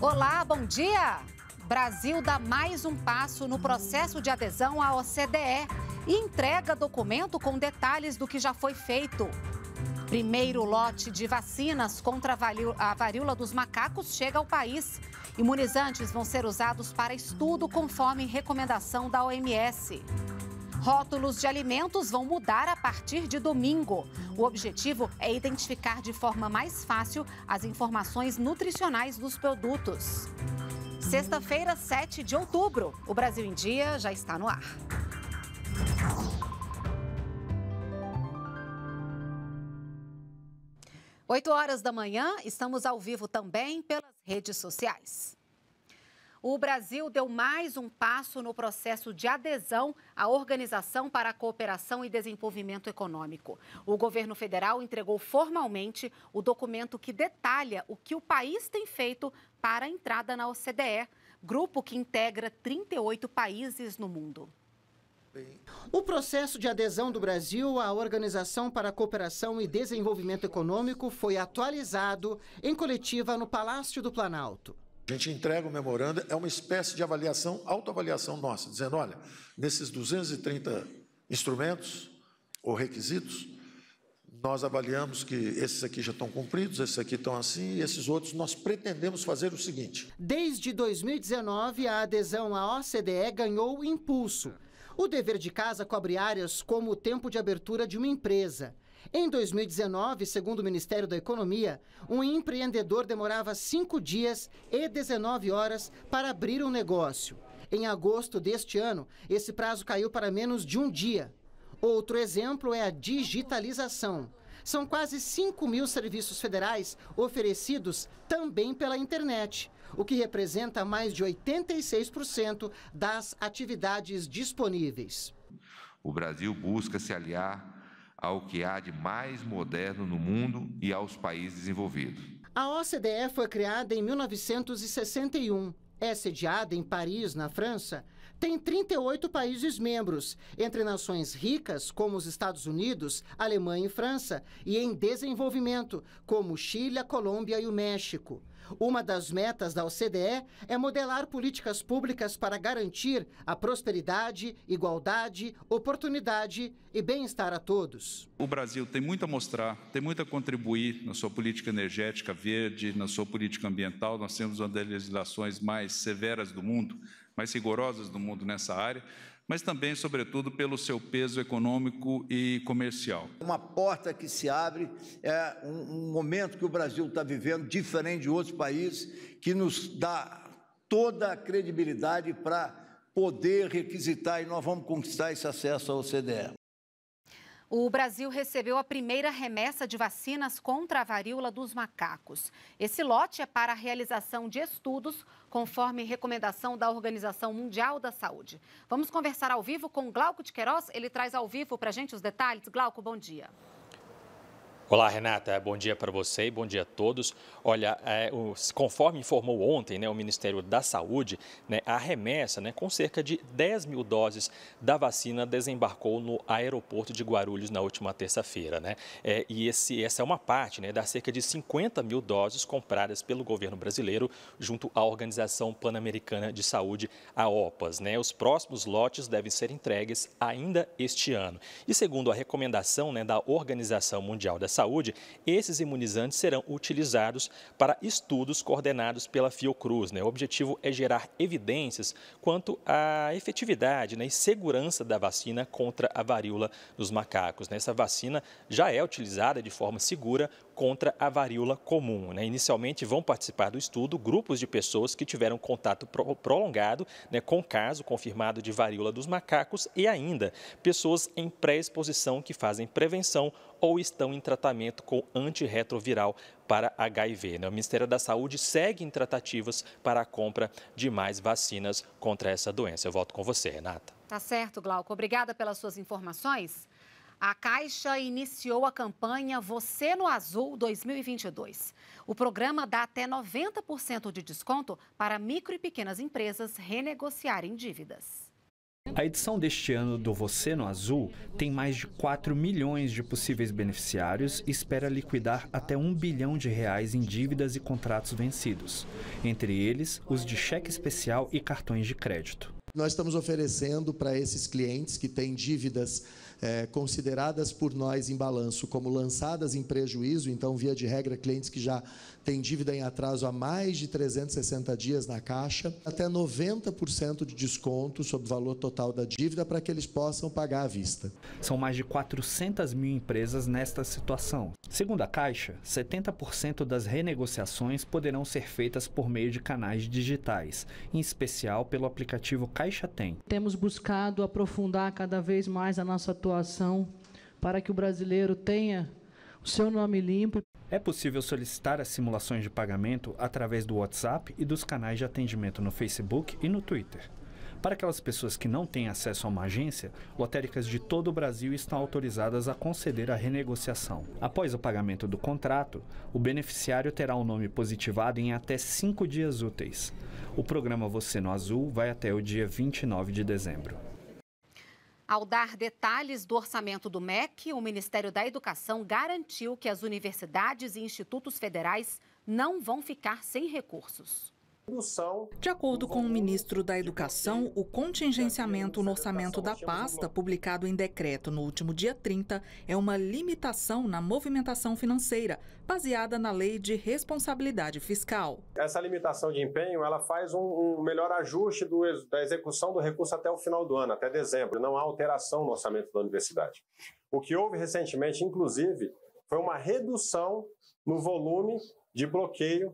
Olá, bom dia! Brasil dá mais um passo no processo de adesão à OCDE e entrega documento com detalhes do que já foi feito. Primeiro lote de vacinas contra a varíola dos macacos chega ao país. Imunizantes vão ser usados para estudo conforme recomendação da OMS. Rótulos de alimentos vão mudar a partir de domingo. O objetivo é identificar de forma mais fácil as informações nutricionais dos produtos. Sexta-feira, 7 de outubro, o Brasil em Dia já está no ar. Oito horas da manhã, estamos ao vivo também pelas redes sociais o Brasil deu mais um passo no processo de adesão à Organização para a Cooperação e Desenvolvimento Econômico. O governo federal entregou formalmente o documento que detalha o que o país tem feito para a entrada na OCDE, grupo que integra 38 países no mundo. O processo de adesão do Brasil à Organização para a Cooperação e Desenvolvimento Econômico foi atualizado em coletiva no Palácio do Planalto. A gente entrega o memorando, é uma espécie de avaliação, autoavaliação nossa, dizendo, olha, nesses 230 instrumentos ou requisitos, nós avaliamos que esses aqui já estão cumpridos, esses aqui estão assim, e esses outros nós pretendemos fazer o seguinte. Desde 2019, a adesão à OCDE ganhou impulso. O dever de casa cobre áreas como o tempo de abertura de uma empresa, em 2019, segundo o Ministério da Economia, um empreendedor demorava 5 dias e 19 horas para abrir um negócio. Em agosto deste ano, esse prazo caiu para menos de um dia. Outro exemplo é a digitalização. São quase 5 mil serviços federais oferecidos também pela internet, o que representa mais de 86% das atividades disponíveis. O Brasil busca se aliar ao que há de mais moderno no mundo e aos países desenvolvidos. A OCDE foi criada em 1961. É sediada em Paris, na França, tem 38 países membros, entre nações ricas, como os Estados Unidos, Alemanha e França, e em desenvolvimento, como Chile, a Colômbia e o México. Uma das metas da OCDE é modelar políticas públicas para garantir a prosperidade, igualdade, oportunidade e bem-estar a todos. O Brasil tem muito a mostrar, tem muito a contribuir na sua política energética verde, na sua política ambiental. Nós temos uma das legislações mais severas do mundo, mais rigorosas do mundo nessa área mas também, sobretudo, pelo seu peso econômico e comercial. Uma porta que se abre é um, momento que o Brasil está vivendo, diferente de outros países, que nos dá toda a credibilidade para poder requisitar e nós vamos conquistar esse acesso ao CDE. O Brasil recebeu a primeira remessa de vacinas contra a varíola dos macacos. Esse lote é para a realização de estudos, conforme recomendação da Organização Mundial da Saúde. Vamos conversar ao vivo com Glauco de Queiroz. Ele traz ao vivo para a gente os detalhes. Glauco, bom dia. Olá, Renata. Bom dia para você e bom dia a todos. Olha, é, conforme informou ontem né, o Ministério da Saúde, né, a remessa né, com cerca de 10 mil doses da vacina desembarcou no aeroporto de Guarulhos na última terça-feira. Né? É, e esse, essa é uma parte né, das cerca de 50 mil doses compradas pelo governo brasileiro junto à Organização Pan-Americana de Saúde, a OPAS. Né? Os próximos lotes devem ser entregues ainda este ano. E segundo a recomendação né, da Organização Mundial da Saúde, Saúde, esses imunizantes serão utilizados para estudos coordenados pela Fiocruz. Né? O objetivo é gerar evidências quanto à efetividade né, e segurança da vacina contra a varíola dos macacos. Né? Essa vacina já é utilizada de forma segura contra a varíola comum. Né? Inicialmente vão participar do estudo grupos de pessoas que tiveram contato pro prolongado né, com caso confirmado de varíola dos macacos e ainda pessoas em pré-exposição que fazem prevenção ou estão em tratamento com antirretroviral para HIV. Né? O Ministério da Saúde segue em tratativas para a compra de mais vacinas contra essa doença. Eu volto com você, Renata. Tá certo, Glauco. Obrigada pelas suas informações. A Caixa iniciou a campanha Você no Azul 2022. O programa dá até 90% de desconto para micro e pequenas empresas renegociarem dívidas. A edição deste ano do Você no Azul tem mais de 4 milhões de possíveis beneficiários e espera liquidar até 1 bilhão de reais em dívidas e contratos vencidos, entre eles os de cheque especial e cartões de crédito. Nós estamos oferecendo para esses clientes que têm dívidas é, consideradas por nós em balanço como lançadas em prejuízo, então, via de regra, clientes que já têm dívida em atraso há mais de 360 dias na Caixa, até 90% de desconto sobre o valor total da dívida para que eles possam pagar à vista. São mais de 400 mil empresas nesta situação. Segundo a Caixa, 70% das renegociações poderão ser feitas por meio de canais digitais, em especial pelo aplicativo Caixa Tem. Temos buscado aprofundar cada vez mais a nossa atuação para que o brasileiro tenha o seu nome limpo. É possível solicitar as simulações de pagamento através do WhatsApp e dos canais de atendimento no Facebook e no Twitter. Para aquelas pessoas que não têm acesso a uma agência, lotéricas de todo o Brasil estão autorizadas a conceder a renegociação. Após o pagamento do contrato, o beneficiário terá o um nome positivado em até cinco dias úteis. O programa Você no Azul vai até o dia 29 de dezembro. Ao dar detalhes do orçamento do MEC, o Ministério da Educação garantiu que as universidades e institutos federais não vão ficar sem recursos. De acordo com o ministro da Educação, o contingenciamento no orçamento da pasta, publicado em decreto no último dia 30, é uma limitação na movimentação financeira, baseada na lei de responsabilidade fiscal. Essa limitação de empenho, ela faz um, um melhor ajuste do, da execução do recurso até o final do ano, até dezembro. Não há alteração no orçamento da universidade. O que houve recentemente, inclusive, foi uma redução no volume de bloqueio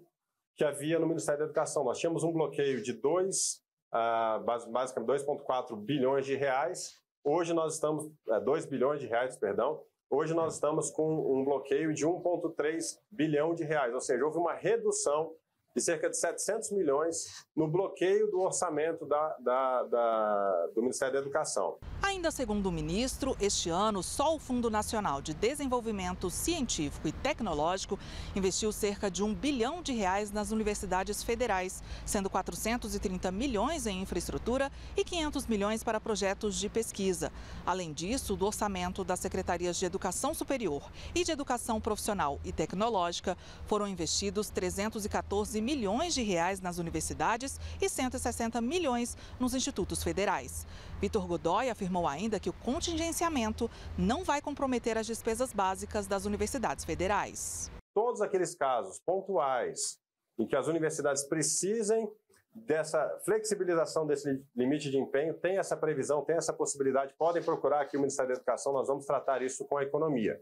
que havia no Ministério da Educação. Nós tínhamos um bloqueio de 2, uh, ah, basicamente 2,4 bilhões de reais. Hoje nós estamos, uh, é, 2 bilhões de reais, perdão. Hoje nós estamos com um bloqueio de 1,3 bilhão de reais, ou seja, houve uma redução de cerca de 700 milhões no bloqueio do orçamento da, da, da, do Ministério da Educação. Ainda segundo o ministro, este ano só o Fundo Nacional de Desenvolvimento Científico e Tecnológico investiu cerca de um bilhão de reais nas universidades federais, sendo 430 milhões em infraestrutura e 500 milhões para projetos de pesquisa. Além disso, do orçamento das secretarias de Educação Superior e de Educação Profissional e Tecnológica foram investidos 314 milhões milhões de reais nas universidades e 160 milhões nos institutos federais. Vitor Godoy afirmou ainda que o contingenciamento não vai comprometer as despesas básicas das universidades federais. Todos aqueles casos pontuais em que as universidades precisem dessa flexibilização desse limite de empenho, tem essa previsão, tem essa possibilidade, podem procurar aqui o Ministério da Educação, nós vamos tratar isso com a economia.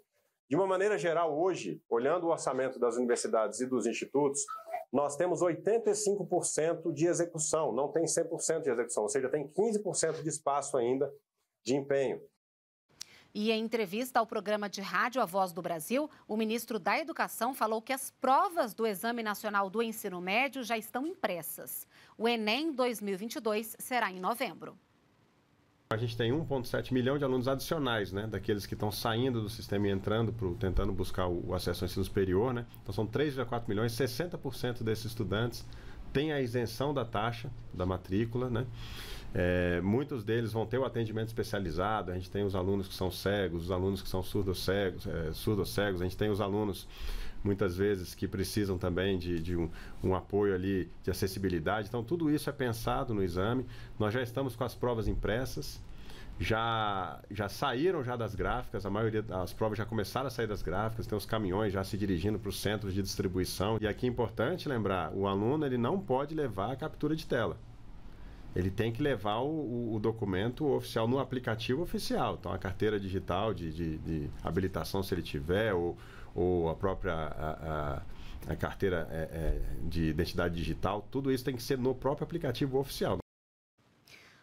De uma maneira geral, hoje, olhando o orçamento das universidades e dos institutos, nós temos 85% de execução, não tem 100% de execução, ou seja, tem 15% de espaço ainda de empenho. E em entrevista ao programa de rádio A Voz do Brasil, o ministro da Educação falou que as provas do Exame Nacional do Ensino Médio já estão impressas. O Enem 2022 será em novembro. A gente tem 1,7 milhão de alunos adicionais, né? Daqueles que estão saindo do sistema e entrando, pro, tentando buscar o, o acesso ao ensino superior, né? Então são 3,4 milhões, 60% desses estudantes têm a isenção da taxa da matrícula, né? É, muitos deles vão ter o atendimento especializado. A gente tem os alunos que são cegos, os alunos que são surdos cegos, é, surdos cegos. A gente tem os alunos muitas vezes que precisam também de, de um, um, apoio ali de acessibilidade. Então tudo isso é pensado no exame. Nós já estamos com as provas impressas. Já, já saíram já das gráficas, a maioria das provas já começaram a sair das gráficas, tem os caminhões já se dirigindo para os centros de distribuição. E aqui é importante lembrar, o aluno ele não pode levar a captura de tela ele tem que levar o, o, documento oficial no aplicativo oficial. Então, a carteira digital de, de, de habilitação, se ele tiver, ou, ou a própria a, a, a carteira é, é, de identidade digital, tudo isso tem que ser no próprio aplicativo oficial.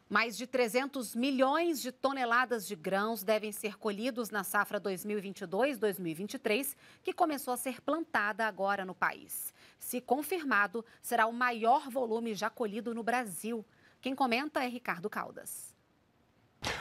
Mais de 300 milhões de toneladas de grãos devem ser colhidos na safra 2022-2023, que começou a ser plantada agora no país. Se confirmado, será o maior volume já colhido no Brasil. Quem comenta é Ricardo Caldas.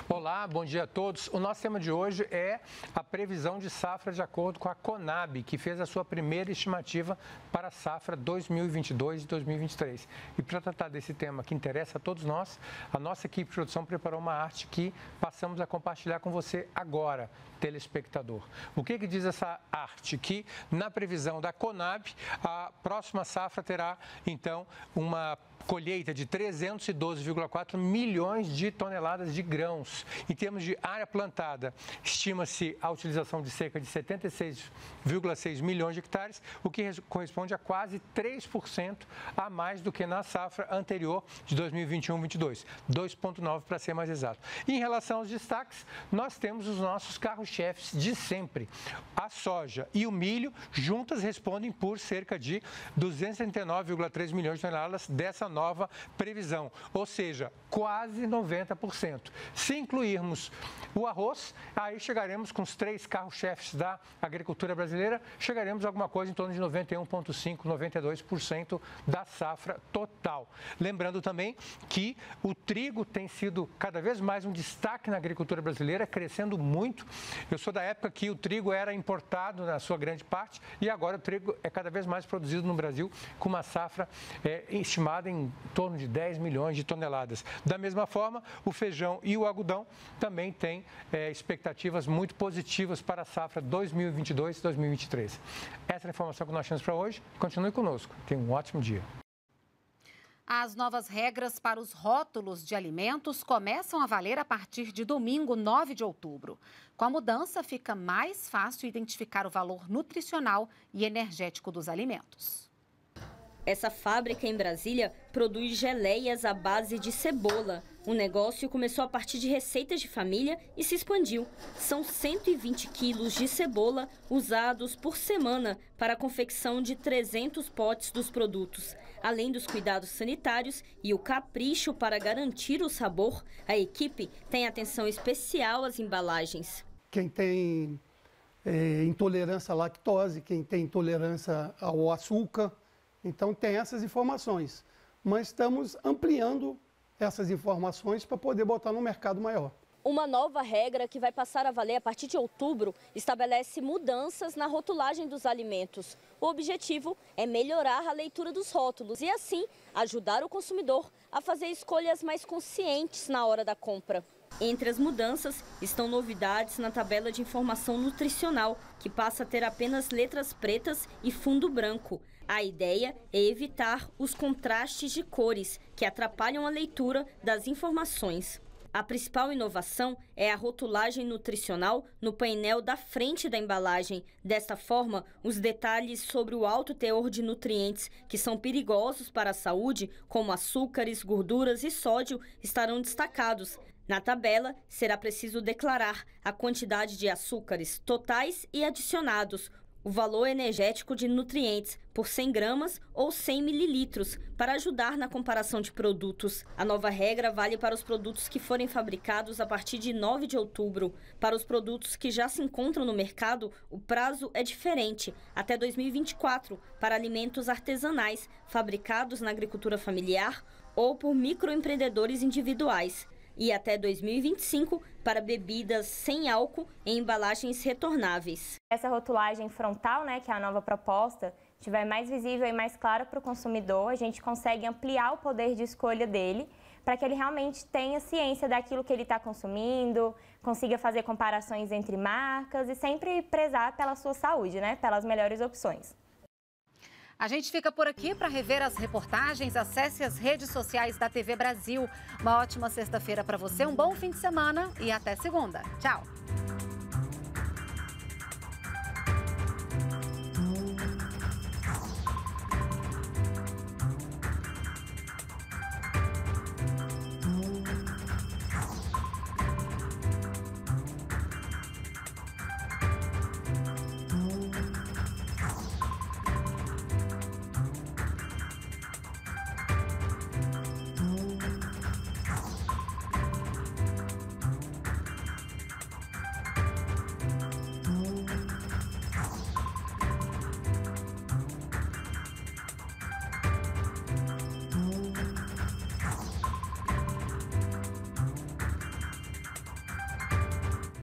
Olá, bom dia a todos. O nosso tema de hoje é a previsão de safra de acordo com a Conab, que fez a sua primeira estimativa para a safra 2022 e 2023. E para tratar desse tema que interessa a todos nós, a nossa equipe de produção preparou uma arte que passamos a compartilhar com você agora, telespectador. O que, que diz essa arte? Que na previsão da Conab, a próxima safra terá então uma colheita de 312,4 milhões de toneladas de grãos. Em termos de área plantada, estima-se a utilização de cerca de 76,6 milhões de hectares, o que corresponde a quase 3% a mais do que na safra anterior de 2021-22, 2,9 para ser mais exato. Em relação aos destaques, nós temos os nossos carros-chefes de sempre. A soja e o milho juntas respondem por cerca de 239,3 milhões de toneladas dessa nova nova previsão, ou seja, quase 90%. Se incluirmos o arroz, aí chegaremos com os três carros-chefes da agricultura brasileira, chegaremos a alguma coisa em torno de 91,5%, 92% da safra total. Lembrando também que o trigo tem sido cada vez mais um destaque na agricultura brasileira, crescendo muito. Eu sou da época que o trigo era importado na sua grande parte e agora o trigo é cada vez mais produzido no Brasil, com uma safra é, estimada em em torno de 10 milhões de toneladas. Da mesma forma, o feijão e o algodão também têm é, expectativas muito positivas para a safra 2022-2023. Essa é a informação que nós temos para hoje. Continue conosco. Tenha um ótimo dia. As novas regras para os rótulos de alimentos começam a valer a partir de domingo, 9 de outubro. Com a mudança, fica mais fácil identificar o valor nutricional e energético dos alimentos. Essa fábrica em Brasília produz geleias à base de cebola. O negócio começou a partir de receitas de família e se expandiu. São 120 quilos de cebola usados por semana para a confecção de 300 potes dos produtos. Além dos cuidados sanitários e o capricho para garantir o sabor, a equipe tem atenção especial às embalagens. Quem tem é, intolerância à lactose, quem tem intolerância ao açúcar, então tem essas informações, mas estamos ampliando essas informações para poder botar no mercado maior. Uma nova regra que vai passar a valer a partir de outubro estabelece mudanças na rotulagem dos alimentos. O objetivo é melhorar a leitura dos rótulos e, assim, ajudar o consumidor a fazer escolhas mais conscientes na hora da compra. Entre as mudanças estão novidades na tabela de informação nutricional, que passa a ter apenas letras pretas e fundo branco. A ideia é evitar os contrastes de cores que atrapalham a leitura das informações. A principal inovação é a rotulagem nutricional no painel da frente da embalagem. Desta forma, os detalhes sobre o alto teor de nutrientes que são perigosos para a saúde, como açúcares, gorduras e sódio, estarão destacados. Na tabela, será preciso declarar a quantidade de açúcares totais e adicionados, o valor energético de nutrientes por 100 gramas ou 100 mililitros para ajudar na comparação de produtos. A nova regra vale para os produtos que forem fabricados a partir de 9 de outubro. Para os produtos que já se encontram no mercado, o prazo é diferente, até 2024, para alimentos artesanais fabricados na agricultura familiar ou por microempreendedores individuais e até 2025 para bebidas sem álcool em embalagens retornáveis. Essa rotulagem frontal, né, que é a nova proposta, estiver mais visível e mais clara para o consumidor, a gente consegue ampliar o poder de escolha dele para que ele realmente tenha ciência daquilo que ele está consumindo, consiga fazer comparações entre marcas e sempre prezar pela sua saúde, né? Pelas melhores opções. A gente fica por aqui para rever as reportagens. Acesse as redes sociais da TV Brasil. Uma ótima sexta-feira para você, um bom fim de semana e até segunda. Tchau!